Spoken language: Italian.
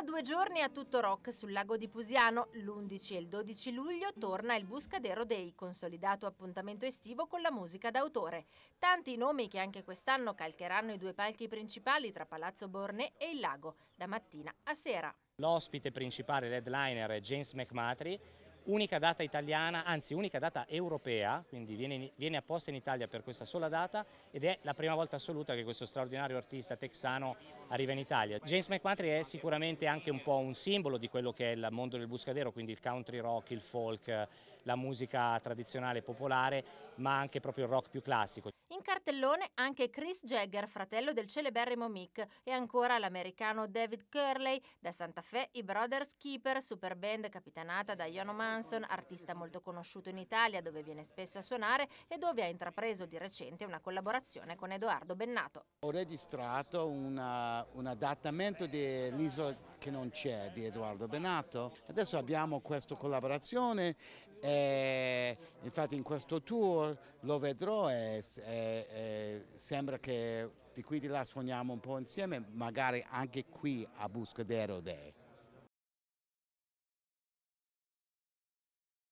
Ancora due giorni a tutto rock sul lago di Pusiano. L'11 e il 12 luglio torna il Buscadero Day, consolidato appuntamento estivo con la musica d'autore. Tanti nomi che anche quest'anno calcheranno i due palchi principali tra Palazzo Borne e il lago, da mattina a sera. L'ospite principale, l'headliner, è James McMatry, unica data italiana, anzi unica data europea, quindi viene, viene, apposta in Italia per questa sola data ed è la prima volta assoluta che questo straordinario artista texano arriva in Italia. James McQuantry è sicuramente anche un po' un simbolo di quello che è il mondo del buscadero, quindi il country rock, il folk, la musica tradizionale popolare, ma anche proprio il rock più classico. In cartellone anche Chris Jagger, fratello del celeberrimo Mick, e ancora l'americano David Curley, da Santa Fe i Brothers Keeper, super band capitanata da Yonoman Johansson, artista molto conosciuto in Italia dove viene spesso a suonare e dove ha intrapreso di recente una collaborazione con Edoardo Bennato. Ho registrato una, un adattamento dell'isola che non c'è di Edoardo Bennato. Adesso abbiamo questa collaborazione e eh, infatti in questo tour lo vedrò e, e, e sembra che di qui di là suoniamo un po' insieme, magari anche qui a Buscadero Day.